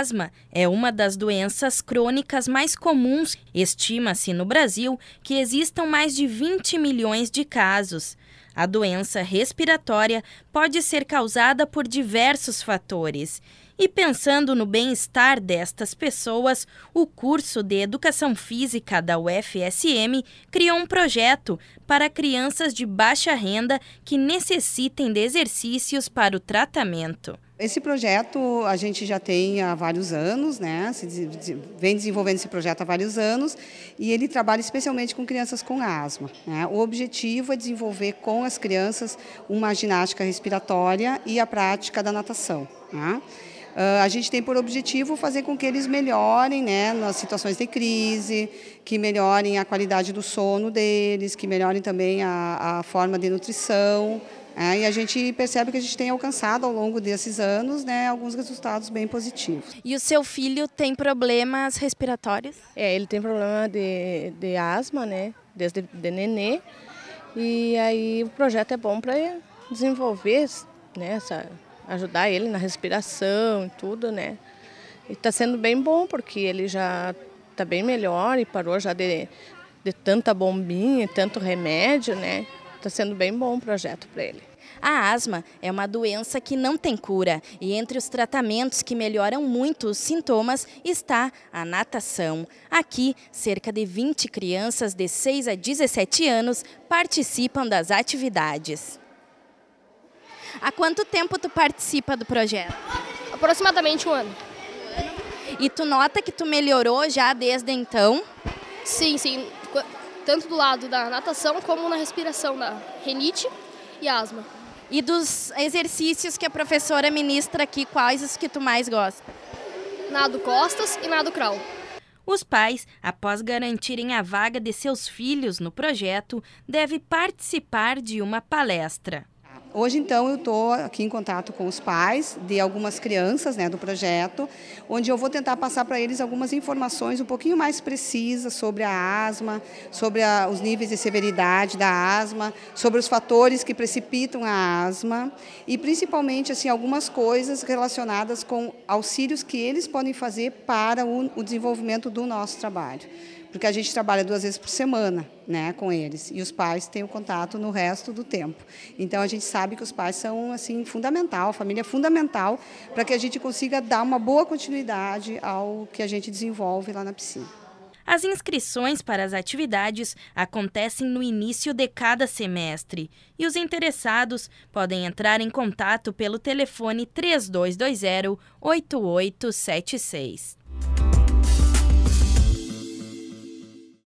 asma é uma das doenças crônicas mais comuns. Estima-se no Brasil que existam mais de 20 milhões de casos. A doença respiratória pode ser causada por diversos fatores. E pensando no bem-estar destas pessoas, o curso de Educação Física da UFSM criou um projeto para crianças de baixa renda que necessitem de exercícios para o tratamento. Esse projeto a gente já tem há vários anos, né? vem desenvolvendo esse projeto há vários anos e ele trabalha especialmente com crianças com asma. Né? O objetivo é desenvolver com as crianças uma ginástica respiratória e a prática da natação. Né? Ah, a gente tem por objetivo fazer com que eles melhorem né, nas situações de crise, que melhorem a qualidade do sono deles, que melhorem também a, a forma de nutrição, é, e a gente percebe que a gente tem alcançado ao longo desses anos né, alguns resultados bem positivos. E o seu filho tem problemas respiratórios? É, ele tem problema de, de asma, né? Desde de nenê. E aí o projeto é bom para desenvolver, né? Essa, ajudar ele na respiração e tudo, né? E está sendo bem bom, porque ele já está bem melhor e parou já de, de tanta bombinha e tanto remédio, né? Está sendo bem bom o projeto para ele. A asma é uma doença que não tem cura e entre os tratamentos que melhoram muito os sintomas está a natação. Aqui, cerca de 20 crianças de 6 a 17 anos participam das atividades. Há quanto tempo tu participa do projeto? Aproximadamente um ano. E tu nota que tu melhorou já desde então? Sim, sim tanto do lado da natação como na respiração da renite e asma. E dos exercícios que a professora ministra aqui, quais os que tu mais gosta? Nado costas e nado crawl. Os pais, após garantirem a vaga de seus filhos no projeto, devem participar de uma palestra. Hoje, então, eu estou aqui em contato com os pais de algumas crianças né, do projeto, onde eu vou tentar passar para eles algumas informações um pouquinho mais precisas sobre a asma, sobre a, os níveis de severidade da asma, sobre os fatores que precipitam a asma e, principalmente, assim, algumas coisas relacionadas com auxílios que eles podem fazer para o, o desenvolvimento do nosso trabalho porque a gente trabalha duas vezes por semana né, com eles, e os pais têm o contato no resto do tempo. Então a gente sabe que os pais são assim fundamental, a família é fundamental para que a gente consiga dar uma boa continuidade ao que a gente desenvolve lá na piscina. As inscrições para as atividades acontecem no início de cada semestre e os interessados podem entrar em contato pelo telefone 3220 8876.